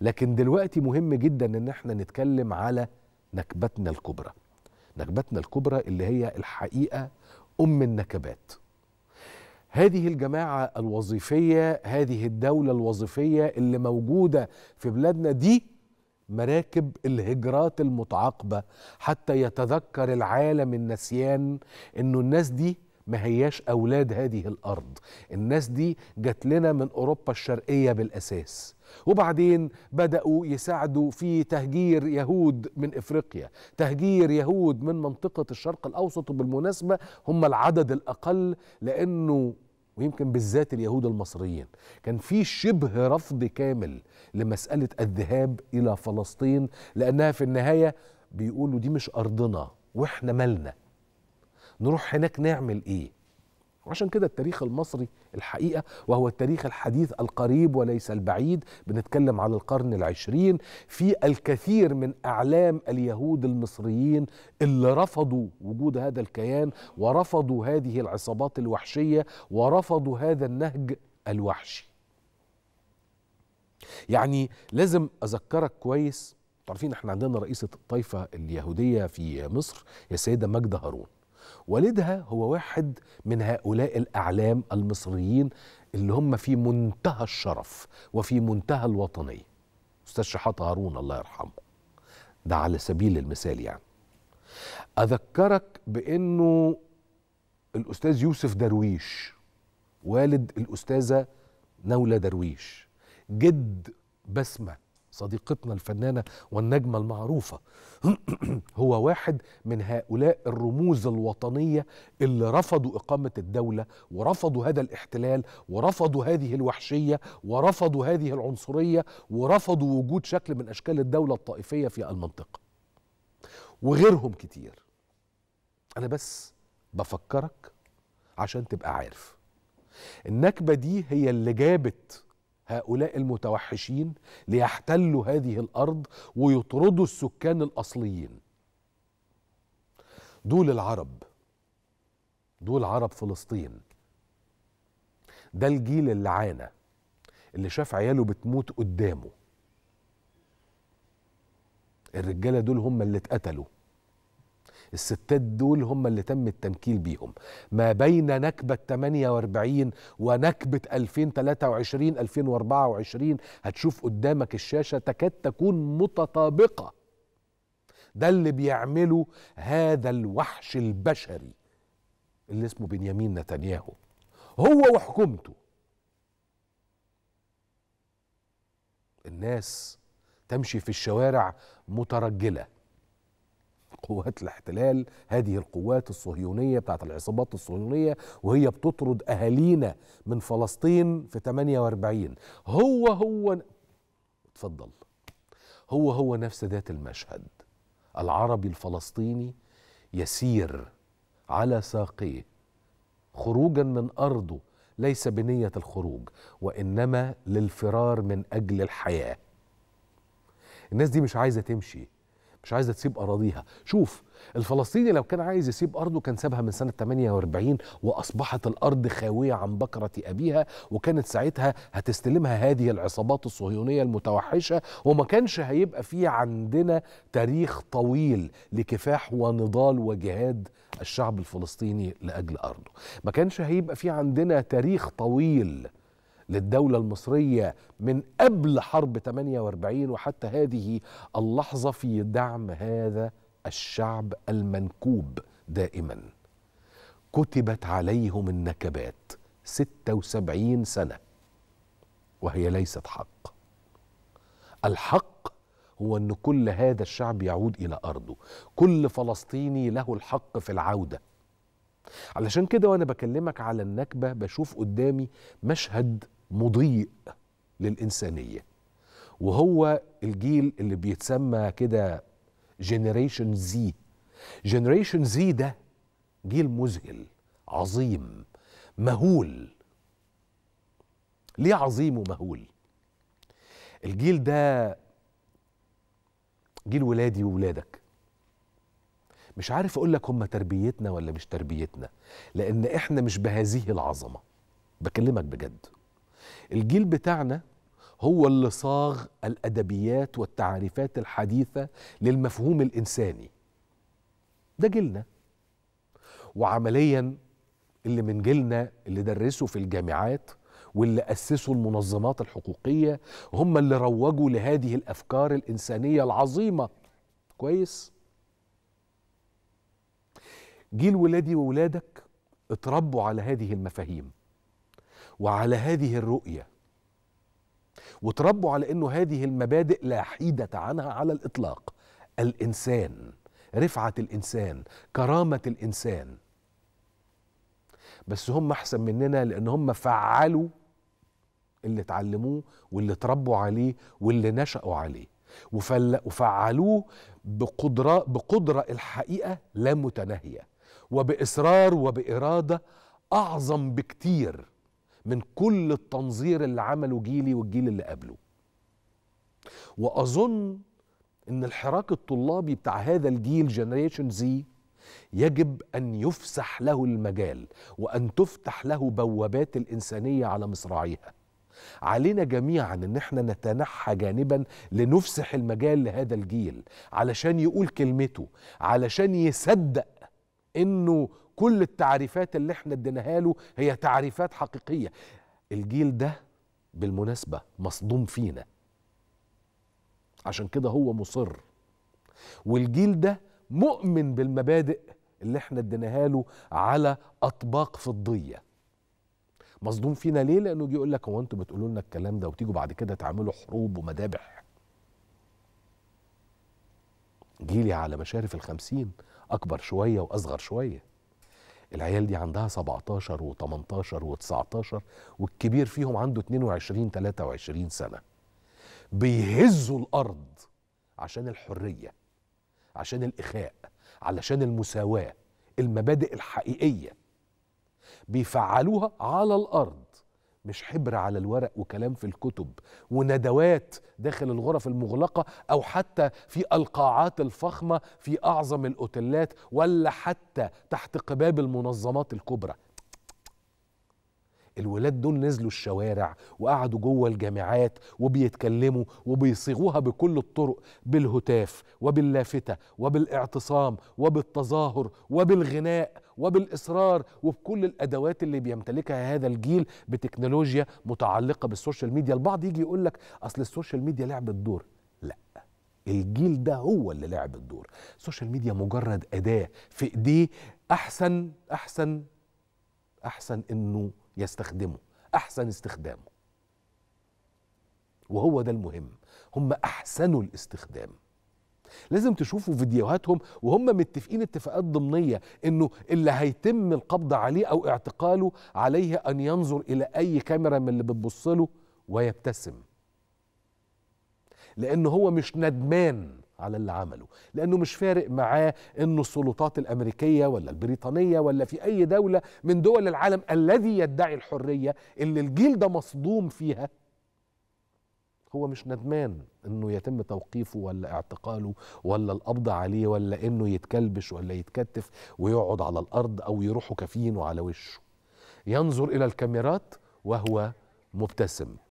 لكن دلوقتي مهم جدا ان احنا نتكلم على نكبتنا الكبرى نكبتنا الكبرى اللي هي الحقيقه ام النكبات هذه الجماعه الوظيفيه هذه الدوله الوظيفيه اللي موجوده في بلادنا دي مراكب الهجرات المتعاقبه حتى يتذكر العالم النسيان انه الناس دي ما هياش أولاد هذه الأرض الناس دي جات لنا من أوروبا الشرقية بالأساس وبعدين بدأوا يساعدوا في تهجير يهود من إفريقيا تهجير يهود من منطقة الشرق الأوسط وبالمناسبة هم العدد الأقل لأنه ويمكن بالذات اليهود المصريين كان في شبه رفض كامل لمسألة الذهاب إلى فلسطين لأنها في النهاية بيقولوا دي مش أرضنا وإحنا مالنا نروح هناك نعمل ايه وعشان كده التاريخ المصري الحقيقة وهو التاريخ الحديث القريب وليس البعيد بنتكلم على القرن العشرين في الكثير من أعلام اليهود المصريين اللي رفضوا وجود هذا الكيان ورفضوا هذه العصابات الوحشية ورفضوا هذا النهج الوحشي يعني لازم أذكرك كويس تعرفين احنا عندنا رئيسة الطائفة اليهودية في مصر هي السيدة ماجدة هارون والدها هو واحد من هؤلاء الأعلام المصريين اللي هم في منتهى الشرف وفي منتهى الوطنية أستاذ شحات هارون الله يرحمه ده على سبيل المثال يعني أذكرك بأنه الأستاذ يوسف درويش والد الأستاذة نولة درويش جد بسمة صديقتنا الفنانة والنجمة المعروفة هو واحد من هؤلاء الرموز الوطنية اللي رفضوا إقامة الدولة ورفضوا هذا الاحتلال ورفضوا هذه الوحشية ورفضوا هذه العنصرية ورفضوا وجود شكل من أشكال الدولة الطائفية في المنطقة وغيرهم كتير أنا بس بفكرك عشان تبقى عارف النكبة دي هي اللي جابت هؤلاء المتوحشين ليحتلوا هذه الارض ويطردوا السكان الاصليين دول العرب دول عرب فلسطين ده الجيل اللي عانى اللي شاف عياله بتموت قدامه الرجاله دول هم اللي اتقتلوا الستات دول هم اللي تم التمكيل بيهم ما بين نكبة 48 ونكبة 2023 2024 هتشوف قدامك الشاشة تكاد تكون متطابقة ده اللي بيعمله هذا الوحش البشري اللي اسمه بنيامين نتنياهو هو وحكومته الناس تمشي في الشوارع مترجله قوات الاحتلال هذه القوات الصهيونية بتاعت العصابات الصهيونية وهي بتطرد أهالينا من فلسطين في 48 هو هو اتفضل هو هو نفس ذات المشهد العربي الفلسطيني يسير على ساقيه خروجا من أرضه ليس بنية الخروج وإنما للفرار من أجل الحياة الناس دي مش عايزة تمشي مش عايزه تسيب اراضيها شوف الفلسطيني لو كان عايز يسيب أرضه كان سابها من سنة 48 وأصبحت الأرض خاوية عن بكرة أبيها وكانت ساعتها هتستلمها هذه العصابات الصهيونية المتوحشة وما كانش هيبقى فيه عندنا تاريخ طويل لكفاح ونضال وجهاد الشعب الفلسطيني لأجل أرضه ما كانش هيبقى فيه عندنا تاريخ طويل للدولة المصرية من قبل حرب 48 وحتى هذه اللحظة في دعم هذا الشعب المنكوب دائما كتبت عليهم النكبات 76 سنة وهي ليست حق الحق هو ان كل هذا الشعب يعود الى ارضه كل فلسطيني له الحق في العوده علشان كده وانا بكلمك على النكبه بشوف قدامي مشهد مضيء للإنسانية وهو الجيل اللي بيتسمى كده جنريشن زي جنريشن زي ده جيل مذهل عظيم مهول ليه عظيم ومهول الجيل ده جيل ولادي وولادك مش عارف اقول لك هم تربيتنا ولا مش تربيتنا لان احنا مش بهذه العظمه بكلمك بجد الجيل بتاعنا هو اللي صاغ الادبيات والتعريفات الحديثه للمفهوم الانساني ده جيلنا وعمليا اللي من جيلنا اللي درسوا في الجامعات واللي أسسوا المنظمات الحقوقية هم اللي روجوا لهذه الأفكار الإنسانية العظيمة كويس جيل ولادي وولادك اتربوا على هذه المفاهيم وعلى هذه الرؤية وتربوا على أنه هذه المبادئ لا حيدة عنها على الإطلاق الإنسان رفعة الإنسان كرامة الإنسان بس هم أحسن مننا لأن هم فعلوا اللي اتعلموه واللي اتربوا عليه واللي نشأوا عليه وفعلوه بقدرة, بقدرة الحقيقة لا متناهية وبإصرار وبإرادة أعظم بكتير من كل التنظير اللي عمله جيلي والجيل اللي قبله واظن ان الحراك الطلابي بتاع هذا الجيل جنريشن زي يجب ان يفسح له المجال وان تفتح له بوابات الانسانيه على مصراعيها علينا جميعا ان احنا نتنحى جانبا لنفسح المجال لهذا الجيل علشان يقول كلمته علشان يصدق انه كل التعريفات اللي احنا اديناها له هي تعريفات حقيقيه الجيل ده بالمناسبه مصدوم فينا عشان كده هو مصر والجيل ده مؤمن بالمبادئ اللي احنا اديناها له على اطباق فضيه مصدوم فينا ليه لانه يجي يقول لك هو انتوا بتقولوا لنا الكلام ده وتيجوا بعد كده تعملوا حروب ومذابح جيلي على مشارف الخمسين اكبر شويه واصغر شويه العيال دي عندها 17 و18 و19 والكبير فيهم عنده 22 23 سنه بيهزوا الارض عشان الحريه عشان الاخاء علشان المساواه المبادئ الحقيقيه بيفعلوها على الارض مش حبر على الورق وكلام في الكتب وندوات داخل الغرف المغلقة أو حتى في القاعات الفخمة في أعظم الأوتيلات ولا حتى تحت قباب المنظمات الكبرى الولاد دول نزلوا الشوارع وقعدوا جوه الجامعات وبيتكلموا وبيصيغوها بكل الطرق بالهتاف وباللافته وبالاعتصام وبالتظاهر وبالغناء وبالاصرار وبكل الادوات اللي بيمتلكها هذا الجيل بتكنولوجيا متعلقه بالسوشيال ميديا البعض يجي يقول لك اصل السوشيال ميديا لعبت دور لا الجيل ده هو اللي لعب الدور السوشيال ميديا مجرد اداه في ايديه احسن احسن احسن انه يستخدمه احسن استخدامه وهو ده المهم هم احسنوا الاستخدام لازم تشوفوا فيديوهاتهم وهم متفقين اتفاقات ضمنيه انه اللي هيتم القبض عليه او اعتقاله عليه ان ينظر الى اي كاميرا من اللي بتبص له ويبتسم لان هو مش ندمان على اللي عمله لانه مش فارق معاه انه السلطات الامريكيه ولا البريطانيه ولا في اي دوله من دول العالم الذي يدعي الحريه اللي الجيل ده مصدوم فيها هو مش ندمان انه يتم توقيفه ولا اعتقاله ولا القبض عليه ولا انه يتكلبش ولا يتكتف ويقعد على الارض او يروحوا كافينه على وشه ينظر الى الكاميرات وهو مبتسم